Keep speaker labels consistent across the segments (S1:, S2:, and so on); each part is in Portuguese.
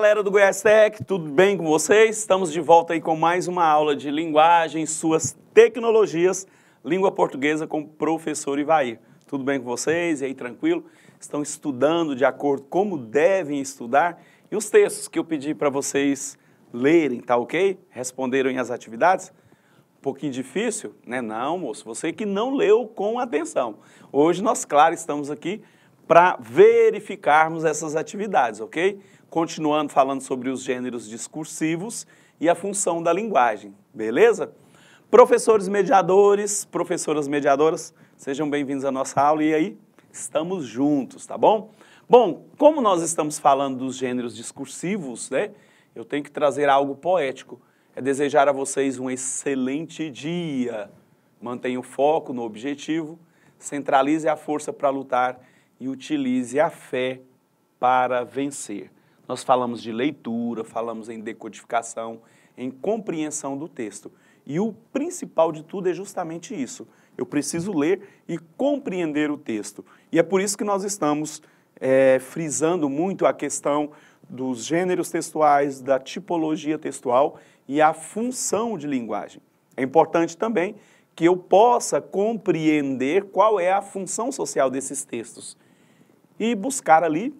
S1: galera do Goiás Tech, tudo bem com vocês? Estamos de volta aí com mais uma aula de linguagem, suas tecnologias, língua portuguesa com o professor Ivair. Tudo bem com vocês? E aí, tranquilo? Estão estudando de acordo como devem estudar? E os textos que eu pedi para vocês lerem, tá ok? Responderam as atividades? Um pouquinho difícil, né? Não, moço, você que não leu com atenção. Hoje nós, claro, estamos aqui para verificarmos essas atividades, ok? continuando falando sobre os gêneros discursivos e a função da linguagem, beleza? Professores mediadores, professoras mediadoras, sejam bem-vindos à nossa aula e aí estamos juntos, tá bom? Bom, como nós estamos falando dos gêneros discursivos, né? Eu tenho que trazer algo poético. É desejar a vocês um excelente dia. Mantenha o foco no objetivo, centralize a força para lutar e utilize a fé para vencer. Nós falamos de leitura, falamos em decodificação, em compreensão do texto. E o principal de tudo é justamente isso. Eu preciso ler e compreender o texto. E é por isso que nós estamos é, frisando muito a questão dos gêneros textuais, da tipologia textual e a função de linguagem. É importante também que eu possa compreender qual é a função social desses textos e buscar ali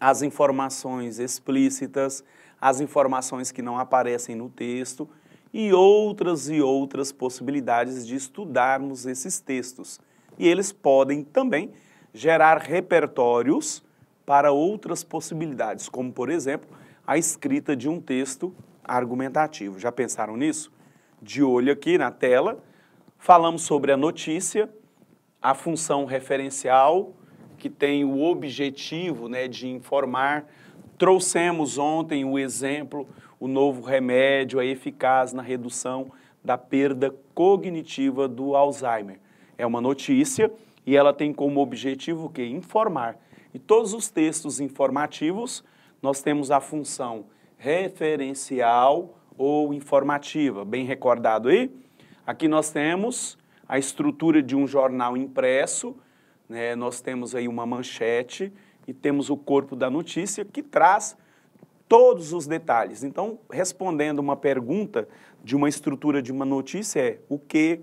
S1: as informações explícitas, as informações que não aparecem no texto e outras e outras possibilidades de estudarmos esses textos. E eles podem também gerar repertórios para outras possibilidades, como, por exemplo, a escrita de um texto argumentativo. Já pensaram nisso? De olho aqui na tela, falamos sobre a notícia, a função referencial, que tem o objetivo né, de informar. Trouxemos ontem o exemplo, o novo remédio é eficaz na redução da perda cognitiva do Alzheimer. É uma notícia e ela tem como objetivo o quê? Informar. E todos os textos informativos, nós temos a função referencial ou informativa, bem recordado aí? Aqui nós temos a estrutura de um jornal impresso, né, nós temos aí uma manchete e temos o corpo da notícia que traz todos os detalhes. Então, respondendo uma pergunta de uma estrutura de uma notícia é o que,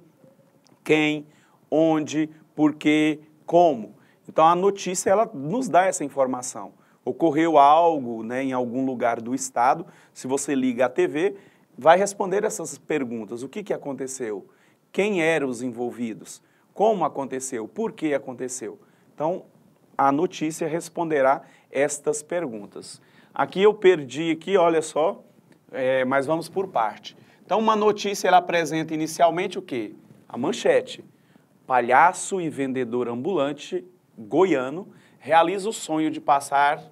S1: quem, onde, porquê, como. Então, a notícia ela nos dá essa informação. Ocorreu algo né, em algum lugar do estado, se você liga a TV, vai responder essas perguntas. O que, que aconteceu? Quem eram os envolvidos? como aconteceu, por que aconteceu. Então, a notícia responderá estas perguntas. Aqui eu perdi aqui, olha só, é, mas vamos por parte. Então, uma notícia ela apresenta inicialmente o quê? A manchete. Palhaço e vendedor ambulante goiano realiza o sonho de passar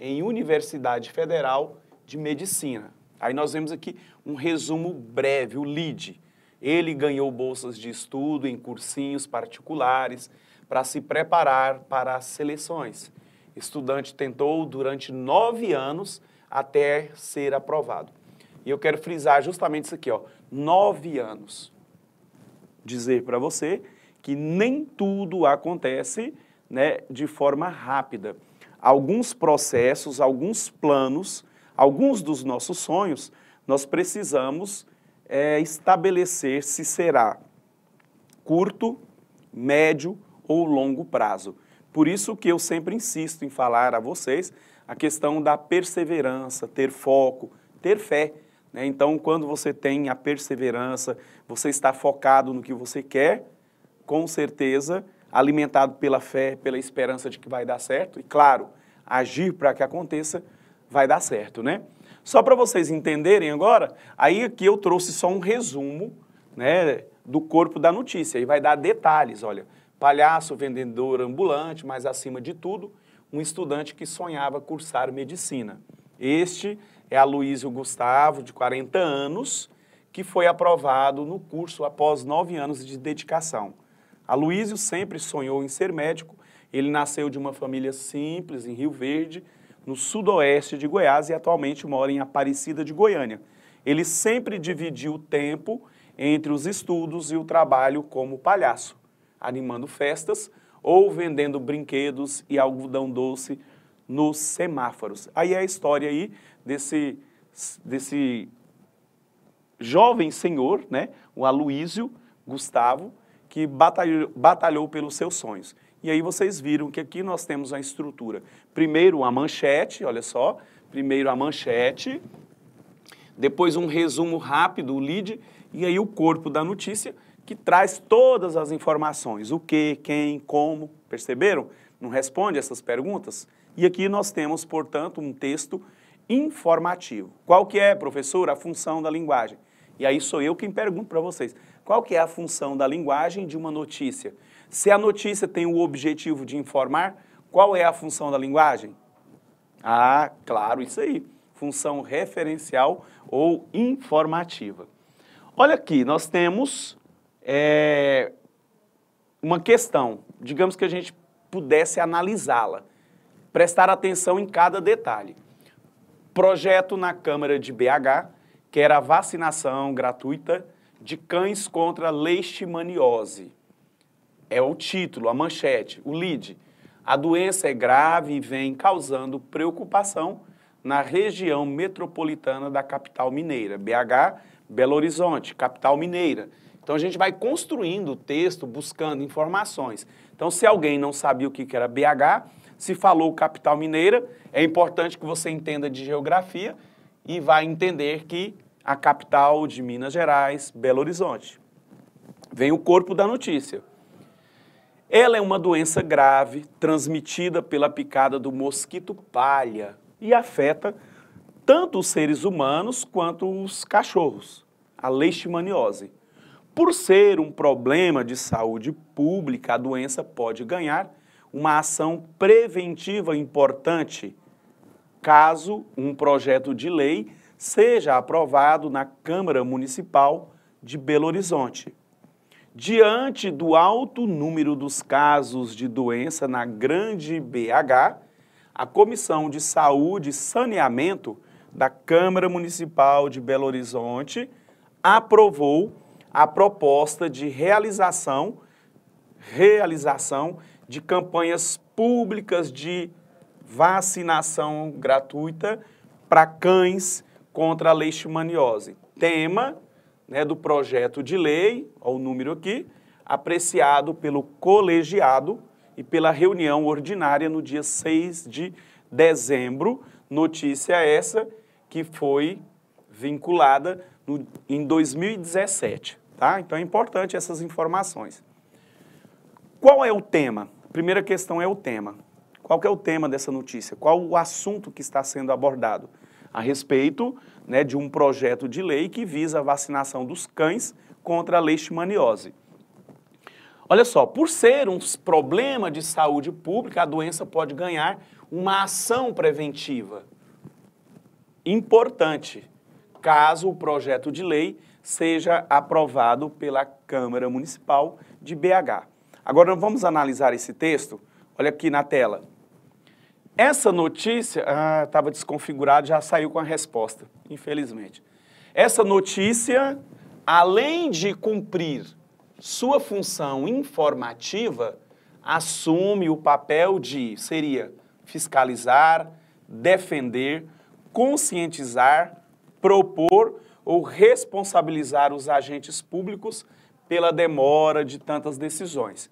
S1: em Universidade Federal de Medicina. Aí nós vemos aqui um resumo breve, o LID. Ele ganhou bolsas de estudo em cursinhos particulares para se preparar para as seleções. Estudante tentou durante nove anos até ser aprovado. E eu quero frisar justamente isso aqui, ó, nove anos. Dizer para você que nem tudo acontece né, de forma rápida. Alguns processos, alguns planos, alguns dos nossos sonhos, nós precisamos é, estabelecer se será curto, médio ou longo prazo. Por isso que eu sempre insisto em falar a vocês a questão da perseverança, ter foco, ter fé. Né? Então, quando você tem a perseverança, você está focado no que você quer, com certeza, alimentado pela fé, pela esperança de que vai dar certo, e claro, agir para que aconteça, vai dar certo, né? Só para vocês entenderem agora, aí aqui eu trouxe só um resumo né, do corpo da notícia, e vai dar detalhes, olha, palhaço, vendedor ambulante, mas acima de tudo, um estudante que sonhava cursar medicina. Este é Aloysio Gustavo, de 40 anos, que foi aprovado no curso após nove anos de dedicação. Aloysio sempre sonhou em ser médico, ele nasceu de uma família simples em Rio Verde, no sudoeste de Goiás e atualmente mora em Aparecida de Goiânia. Ele sempre dividiu o tempo entre os estudos e o trabalho como palhaço, animando festas ou vendendo brinquedos e algodão doce nos semáforos. Aí é a história aí desse, desse jovem senhor, né, o Aloísio Gustavo, que batalhou, batalhou pelos seus sonhos. E aí vocês viram que aqui nós temos a estrutura. Primeiro a manchete, olha só. Primeiro a manchete, depois um resumo rápido, o lead, e aí o corpo da notícia, que traz todas as informações. O que, quem, como. Perceberam? Não responde essas perguntas? E aqui nós temos, portanto, um texto informativo. Qual que é, professor, a função da linguagem? E aí sou eu quem pergunto para vocês. Qual que é a função da linguagem de uma notícia? Se a notícia tem o objetivo de informar, qual é a função da linguagem? Ah, claro, isso aí. Função referencial ou informativa. Olha aqui, nós temos é, uma questão. Digamos que a gente pudesse analisá-la, prestar atenção em cada detalhe. Projeto na Câmara de BH, que era a vacinação gratuita de cães contra leishmaniose é o título, a manchete, o lead. A doença é grave e vem causando preocupação na região metropolitana da capital mineira, BH, Belo Horizonte, capital mineira. Então a gente vai construindo o texto, buscando informações. Então, se alguém não sabia o que era BH, se falou capital mineira, é importante que você entenda de geografia e vai entender que a capital de Minas Gerais, Belo Horizonte. Vem o corpo da notícia. Ela é uma doença grave transmitida pela picada do mosquito palha e afeta tanto os seres humanos quanto os cachorros, a leishmaniose. Por ser um problema de saúde pública, a doença pode ganhar uma ação preventiva importante, caso um projeto de lei seja aprovado na Câmara Municipal de Belo Horizonte. Diante do alto número dos casos de doença na Grande BH, a Comissão de Saúde e Saneamento da Câmara Municipal de Belo Horizonte aprovou a proposta de realização realização de campanhas públicas de vacinação gratuita para cães contra a leishmaniose. Tema né, do projeto de lei, ao número aqui, apreciado pelo colegiado e pela reunião ordinária no dia 6 de dezembro. Notícia essa que foi vinculada no, em 2017. Tá? Então é importante essas informações. Qual é o tema? primeira questão é o tema. Qual que é o tema dessa notícia? Qual o assunto que está sendo abordado? a respeito né, de um projeto de lei que visa a vacinação dos cães contra a leishmaniose. Olha só, por ser um problema de saúde pública, a doença pode ganhar uma ação preventiva importante, caso o projeto de lei seja aprovado pela Câmara Municipal de BH. Agora vamos analisar esse texto. Olha aqui na tela. Essa notícia, ah, estava desconfigurado, já saiu com a resposta, infelizmente. Essa notícia, além de cumprir sua função informativa, assume o papel de seria fiscalizar, defender, conscientizar, propor ou responsabilizar os agentes públicos pela demora de tantas decisões.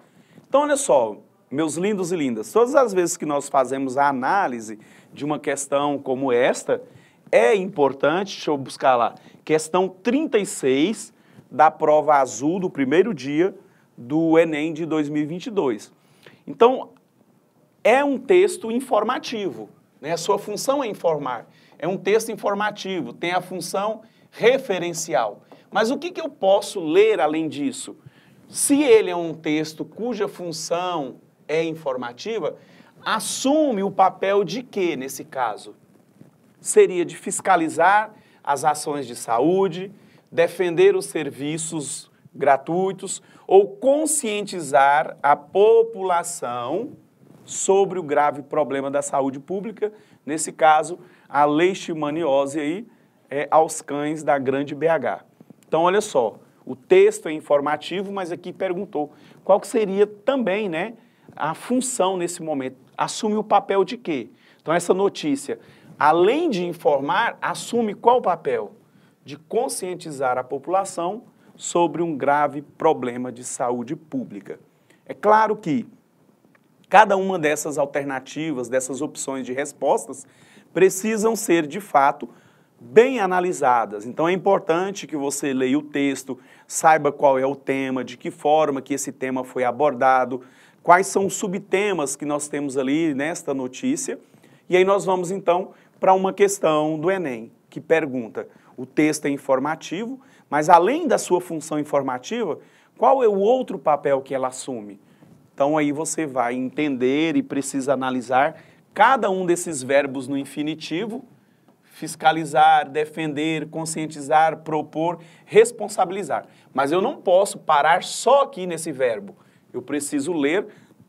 S1: Então, olha só, meus lindos e lindas, todas as vezes que nós fazemos a análise de uma questão como esta, é importante, deixa eu buscar lá, questão 36 da prova azul do primeiro dia do Enem de 2022. Então, é um texto informativo, né? a sua função é informar. É um texto informativo, tem a função referencial. Mas o que, que eu posso ler além disso? Se ele é um texto cuja função é informativa, assume o papel de quê nesse caso? Seria de fiscalizar as ações de saúde, defender os serviços gratuitos ou conscientizar a população sobre o grave problema da saúde pública, nesse caso, a leishmaniose aí, é, aos cães da grande BH. Então, olha só, o texto é informativo, mas aqui perguntou qual que seria também, né, a função nesse momento. Assume o papel de quê? Então, essa notícia, além de informar, assume qual papel? De conscientizar a população sobre um grave problema de saúde pública. É claro que cada uma dessas alternativas, dessas opções de respostas, precisam ser, de fato, bem analisadas. Então é importante que você leia o texto, saiba qual é o tema, de que forma que esse tema foi abordado, quais são os subtemas que nós temos ali nesta notícia. E aí nós vamos então para uma questão do Enem, que pergunta: o texto é informativo, mas além da sua função informativa, qual é o outro papel que ela assume? Então aí você vai entender e precisa analisar cada um desses verbos no infinitivo fiscalizar, defender, conscientizar, propor, responsabilizar. Mas eu não posso parar só aqui nesse verbo. Eu preciso ler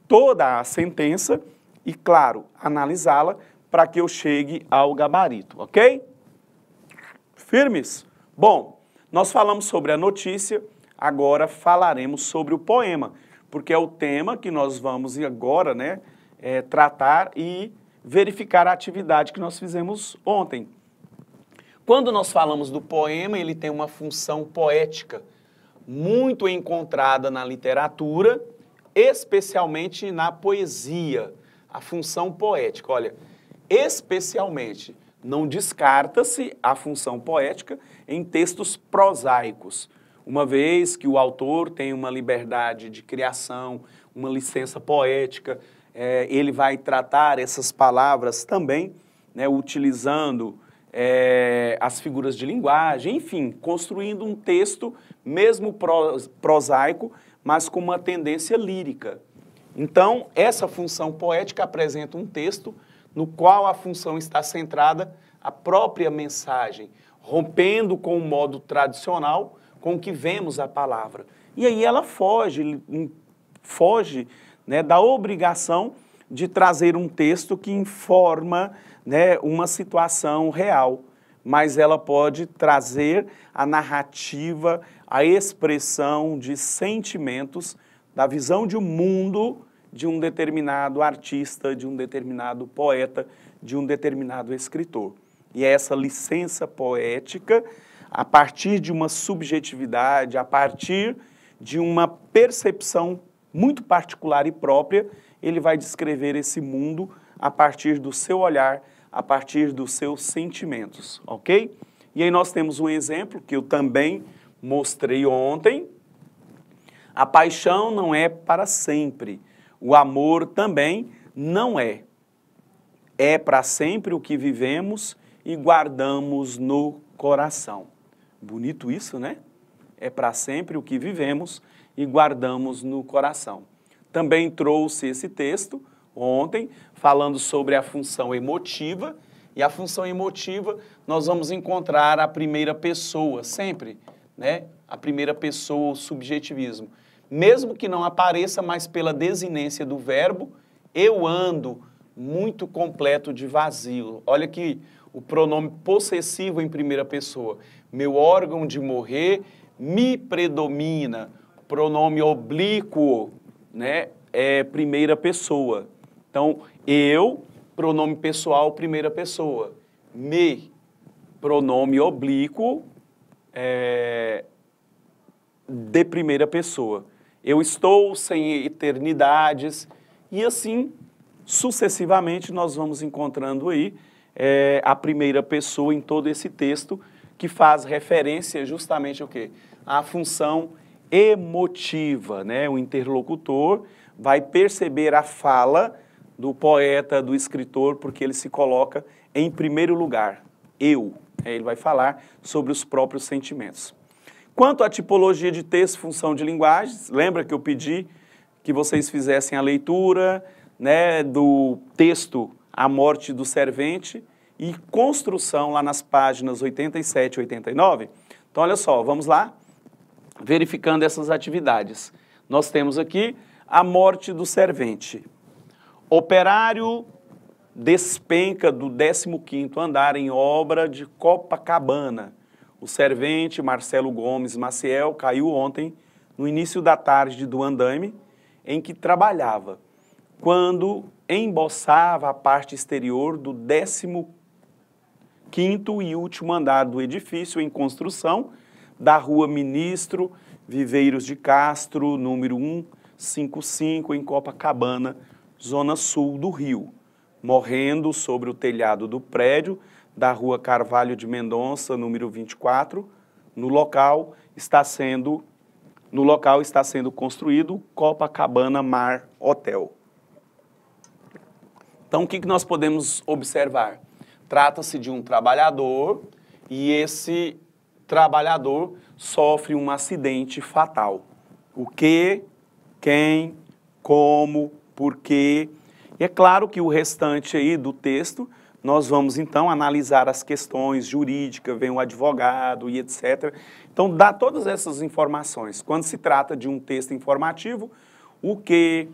S1: toda a sentença e, claro, analisá-la para que eu chegue ao gabarito, ok? Firmes? Bom, nós falamos sobre a notícia, agora falaremos sobre o poema, porque é o tema que nós vamos agora né, é, tratar e verificar a atividade que nós fizemos ontem. Quando nós falamos do poema, ele tem uma função poética muito encontrada na literatura especialmente na poesia, a função poética. Olha, especialmente não descarta-se a função poética em textos prosaicos, uma vez que o autor tem uma liberdade de criação, uma licença poética, é, ele vai tratar essas palavras também, né, utilizando é, as figuras de linguagem, enfim, construindo um texto, mesmo prosaico, mas com uma tendência lírica. Então, essa função poética apresenta um texto no qual a função está centrada a própria mensagem, rompendo com o modo tradicional com que vemos a palavra. E aí ela foge, foge né, da obrigação de trazer um texto que informa né, uma situação real, mas ela pode trazer a narrativa, a expressão de sentimentos, da visão de um mundo de um determinado artista, de um determinado poeta, de um determinado escritor. E é essa licença poética, a partir de uma subjetividade, a partir de uma percepção muito particular e própria, ele vai descrever esse mundo a partir do seu olhar, a partir dos seus sentimentos, ok? E aí nós temos um exemplo que eu também mostrei ontem, a paixão não é para sempre. O amor também não é. É para sempre o que vivemos e guardamos no coração. Bonito isso, né? É para sempre o que vivemos e guardamos no coração. Também trouxe esse texto ontem, falando sobre a função emotiva. E a função emotiva, nós vamos encontrar a primeira pessoa sempre né, a primeira pessoa, o subjetivismo. Mesmo que não apareça, mas pela desinência do verbo, eu ando muito completo de vazio. Olha que o pronome possessivo em primeira pessoa. Meu órgão de morrer me predomina. Pronome oblíquo, né? É primeira pessoa. Então, eu, pronome pessoal, primeira pessoa. Me, pronome oblíquo, é, de primeira pessoa. Eu estou sem eternidades e assim sucessivamente nós vamos encontrando aí é, a primeira pessoa em todo esse texto que faz referência justamente o quê? A função emotiva, né? O interlocutor vai perceber a fala do poeta, do escritor, porque ele se coloca em primeiro lugar eu. É, ele vai falar sobre os próprios sentimentos. Quanto à tipologia de texto, função de linguagens, lembra que eu pedi que vocês fizessem a leitura né, do texto A Morte do Servente e construção lá nas páginas 87 e 89? Então, olha só, vamos lá, verificando essas atividades. Nós temos aqui a morte do servente. Operário despenca do 15º andar em obra de Copacabana. O servente Marcelo Gomes Maciel caiu ontem, no início da tarde do andame, em que trabalhava, quando embossava a parte exterior do 15º e último andar do edifício em construção da Rua Ministro Viveiros de Castro, número 155, em Copacabana, zona sul do Rio morrendo sobre o telhado do prédio da rua Carvalho de Mendonça, número 24. No local está sendo no local está sendo construído Copacabana Mar Hotel. Então, o que, que nós podemos observar? Trata-se de um trabalhador e esse trabalhador sofre um acidente fatal. O que, quem, como, por quê? E é claro que o restante aí do texto, nós vamos então analisar as questões jurídicas, vem o advogado e etc. Então dá todas essas informações. Quando se trata de um texto informativo, o que,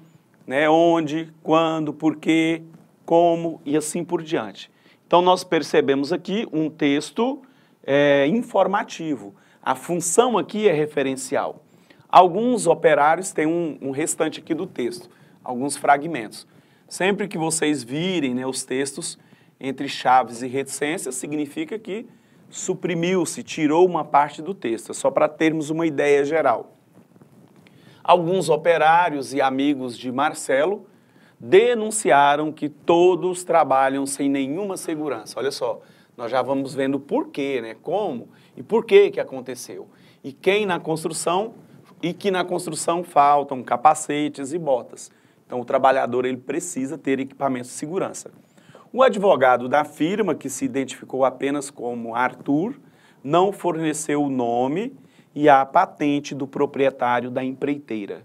S1: né, onde, quando, porquê, como e assim por diante. Então nós percebemos aqui um texto é, informativo. A função aqui é referencial. Alguns operários têm um, um restante aqui do texto, alguns fragmentos. Sempre que vocês virem né, os textos entre chaves e reticências, significa que suprimiu-se, tirou uma parte do texto, é só para termos uma ideia geral. Alguns operários e amigos de Marcelo denunciaram que todos trabalham sem nenhuma segurança. Olha só, nós já vamos vendo por quê, né? Como e por que que aconteceu. E quem na construção e que na construção faltam capacetes e botas. Então, o trabalhador ele precisa ter equipamento de segurança. O advogado da firma, que se identificou apenas como Arthur, não forneceu o nome e a patente do proprietário da empreiteira.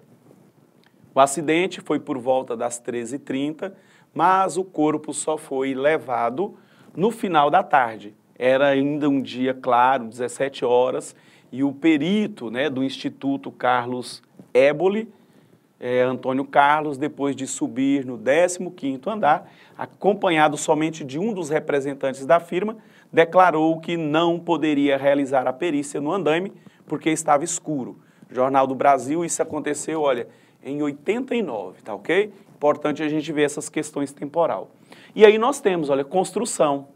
S1: O acidente foi por volta das 13h30, mas o corpo só foi levado no final da tarde. Era ainda um dia claro, 17 horas, e o perito né, do Instituto Carlos Éboli é, Antônio Carlos, depois de subir no 15º andar, acompanhado somente de um dos representantes da firma, declarou que não poderia realizar a perícia no andaime porque estava escuro. Jornal do Brasil, isso aconteceu, olha, em 89, tá ok? Importante a gente ver essas questões temporal. E aí nós temos, olha, construção,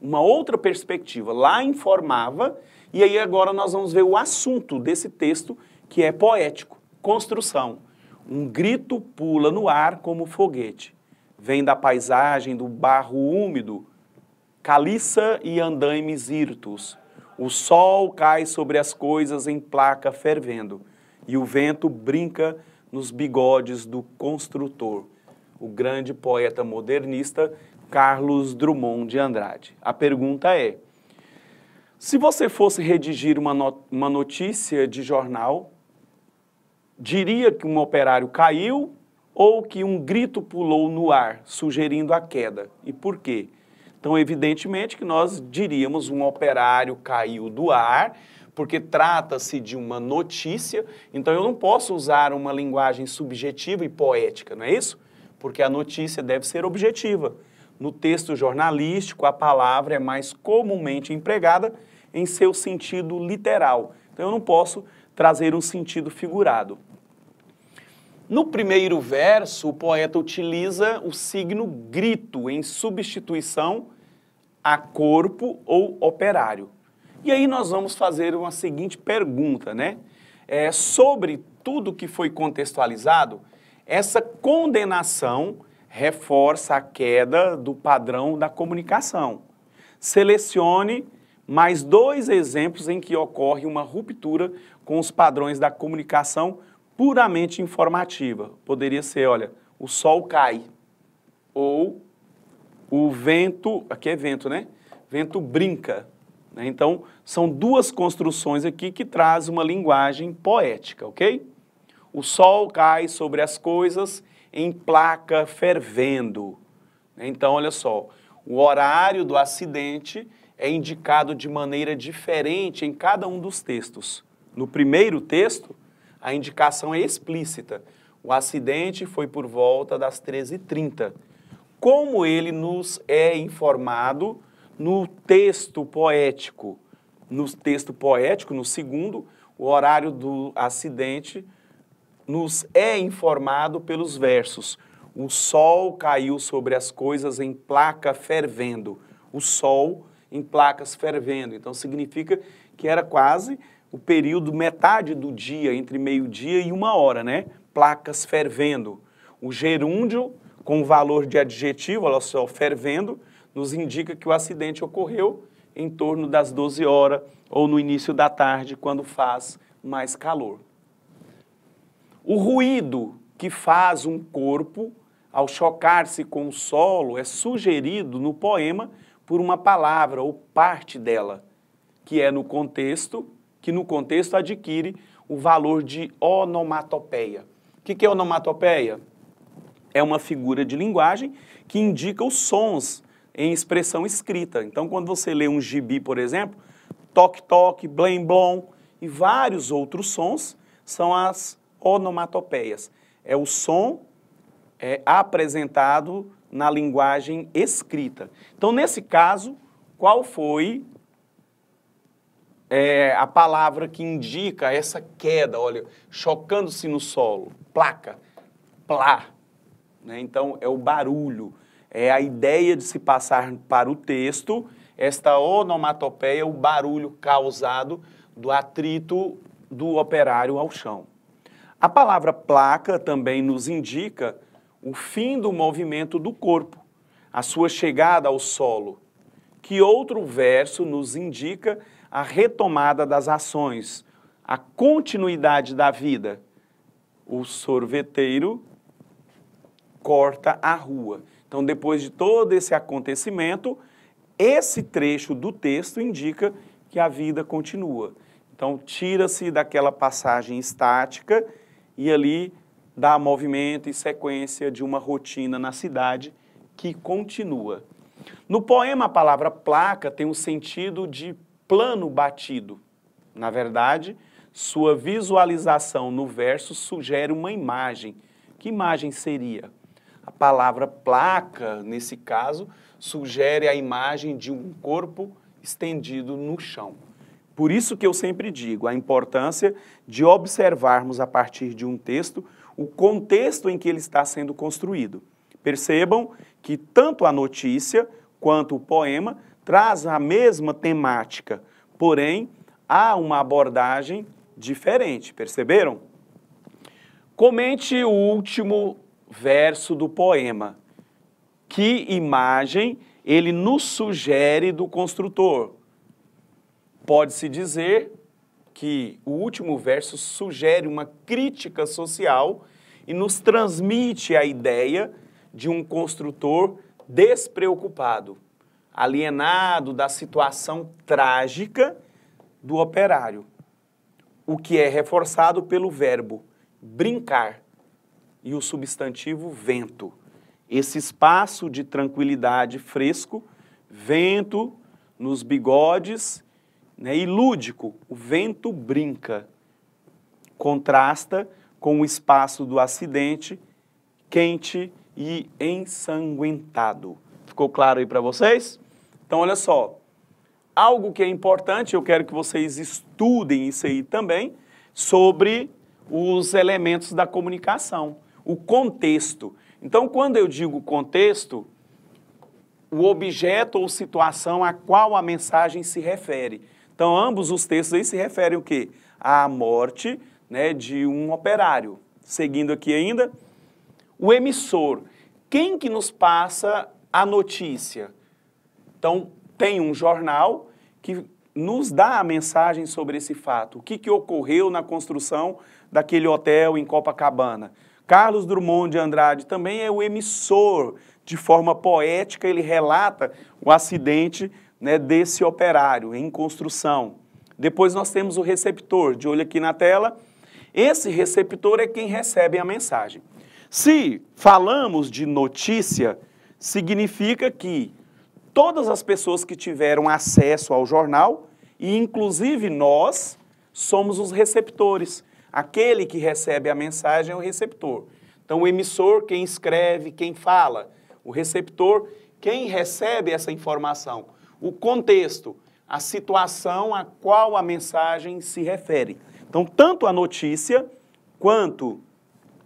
S1: uma outra perspectiva. Lá informava, e aí agora nós vamos ver o assunto desse texto, que é poético, construção. Um grito pula no ar como foguete. Vem da paisagem do barro úmido, caliça e andaimes hirtos. O sol cai sobre as coisas em placa fervendo, e o vento brinca nos bigodes do construtor, o grande poeta modernista Carlos Drummond de Andrade. A pergunta é: se você fosse redigir uma, uma notícia de jornal, diria que um operário caiu ou que um grito pulou no ar, sugerindo a queda. E por quê? Então, evidentemente que nós diríamos um operário caiu do ar, porque trata-se de uma notícia, então eu não posso usar uma linguagem subjetiva e poética, não é isso? Porque a notícia deve ser objetiva. No texto jornalístico, a palavra é mais comumente empregada em seu sentido literal. Então eu não posso trazer um sentido figurado. No primeiro verso, o poeta utiliza o signo grito em substituição a corpo ou operário. E aí nós vamos fazer uma seguinte pergunta, né? É, sobre tudo que foi contextualizado, essa condenação reforça a queda do padrão da comunicação. Selecione mais dois exemplos em que ocorre uma ruptura com os padrões da comunicação puramente informativa. Poderia ser, olha, o sol cai ou o vento, aqui é vento, né? Vento brinca. Né? Então, são duas construções aqui que traz uma linguagem poética, ok? O sol cai sobre as coisas em placa fervendo. Né? Então, olha só, o horário do acidente é indicado de maneira diferente em cada um dos textos no primeiro texto, a indicação é explícita. O acidente foi por volta das 13h30. Como ele nos é informado no texto poético? No texto poético, no segundo, o horário do acidente nos é informado pelos versos. O sol caiu sobre as coisas em placa fervendo. O sol em placas fervendo. Então significa que era quase o período, metade do dia, entre meio-dia e uma hora, né? Placas fervendo. O gerúndio, com valor de adjetivo, olha só, fervendo, nos indica que o acidente ocorreu em torno das 12 horas ou no início da tarde, quando faz mais calor. O ruído que faz um corpo ao chocar-se com o solo é sugerido no poema por uma palavra ou parte dela, que é no contexto que no contexto adquire o valor de onomatopeia. O que, que é onomatopeia? É uma figura de linguagem que indica os sons em expressão escrita. Então, quando você lê um gibi, por exemplo, toque-toque, blém-blom e vários outros sons são as onomatopeias. É o som é, apresentado na linguagem escrita. Então, nesse caso, qual foi é a palavra que indica essa queda, olha, chocando-se no solo, placa, plá. Né? Então, é o barulho, é a ideia de se passar para o texto, esta onomatopeia, o barulho causado do atrito do operário ao chão. A palavra placa também nos indica o fim do movimento do corpo, a sua chegada ao solo, que outro verso nos indica a retomada das ações, a continuidade da vida. O sorveteiro corta a rua. Então, depois de todo esse acontecimento, esse trecho do texto indica que a vida continua. Então, tira-se daquela passagem estática e ali dá movimento e sequência de uma rotina na cidade que continua. No poema, a palavra placa tem um sentido de plano batido. Na verdade, sua visualização no verso sugere uma imagem. Que imagem seria? A palavra placa, nesse caso, sugere a imagem de um corpo estendido no chão. Por isso que eu sempre digo a importância de observarmos a partir de um texto o contexto em que ele está sendo construído. Percebam que tanto a notícia quanto o poema traz a mesma temática, porém há uma abordagem diferente, perceberam? Comente o último verso do poema. Que imagem ele nos sugere do construtor? Pode-se dizer que o último verso sugere uma crítica social e nos transmite a ideia de um construtor despreocupado alienado da situação trágica do operário, o que é reforçado pelo verbo brincar e o substantivo vento. Esse espaço de tranquilidade fresco, vento nos bigodes né, e lúdico, o vento brinca. Contrasta com o espaço do acidente, quente e ensanguentado. Ficou claro aí para vocês? Então, olha só. Algo que é importante, eu quero que vocês estudem isso aí também, sobre os elementos da comunicação, o contexto. Então, quando eu digo contexto, o objeto ou situação a qual a mensagem se refere. Então, ambos os textos aí se referem o quê? À morte né, de um operário. Seguindo aqui ainda, o emissor. Quem que nos passa a notícia? Então, tem um jornal que nos dá a mensagem sobre esse fato. O que, que ocorreu na construção daquele hotel em Copacabana? Carlos Drummond de Andrade também é o emissor, de forma poética, ele relata o acidente né, desse operário em construção. Depois nós temos o receptor, de olho aqui na tela. Esse receptor é quem recebe a mensagem. Se falamos de notícia, significa que todas as pessoas que tiveram acesso ao jornal, e inclusive nós somos os receptores. Aquele que recebe a mensagem é o receptor. Então, o emissor, quem escreve, quem fala, o receptor, quem recebe essa informação, o contexto, a situação a qual a mensagem se refere. Então, tanto a notícia quanto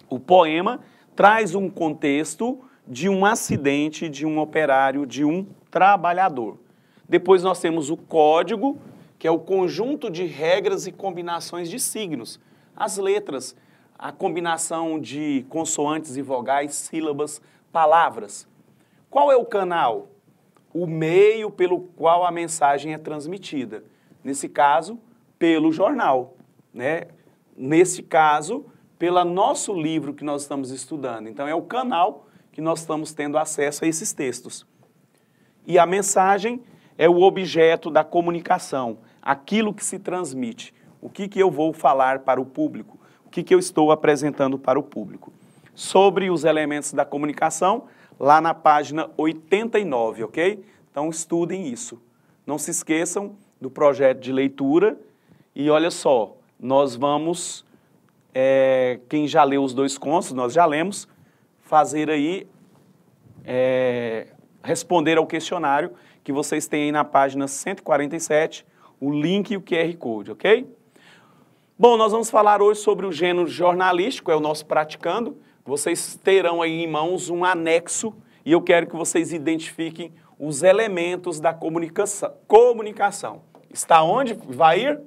S1: o poema traz um contexto de um acidente de um operário, de um trabalhador. Depois nós temos o código, que é o conjunto de regras e combinações de signos. As letras, a combinação de consoantes e vogais, sílabas, palavras. Qual é o canal? O meio pelo qual a mensagem é transmitida. Nesse caso, pelo jornal, né? Nesse caso, pelo nosso livro que nós estamos estudando. Então é o canal que nós estamos tendo acesso a esses textos. E a mensagem é o objeto da comunicação, aquilo que se transmite. O que, que eu vou falar para o público? O que, que eu estou apresentando para o público? Sobre os elementos da comunicação, lá na página 89, ok? Então estudem isso. Não se esqueçam do projeto de leitura. E olha só, nós vamos, é, quem já leu os dois contos, nós já lemos, fazer aí é, responder ao questionário que vocês têm aí na página 147, o link e o QR Code, ok? Bom, nós vamos falar hoje sobre o gênero jornalístico, é o nosso praticando. Vocês terão aí em mãos um anexo e eu quero que vocês identifiquem os elementos da comunicação. comunicação. Está onde vai ir?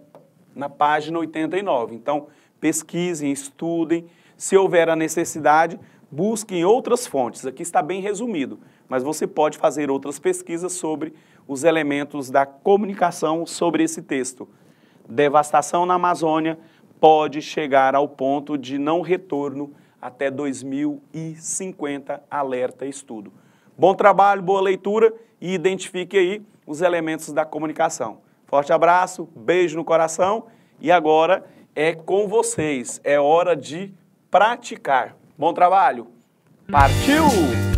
S1: Na página 89. Então, pesquisem, estudem. Se houver a necessidade, busquem outras fontes. Aqui está bem resumido, mas você pode fazer outras pesquisas sobre os elementos da comunicação sobre esse texto. Devastação na Amazônia pode chegar ao ponto de não retorno até 2050, alerta estudo. Bom trabalho, boa leitura e identifique aí os elementos da comunicação. Forte abraço, beijo no coração e agora é com vocês, é hora de praticar. Bom trabalho! Partiu!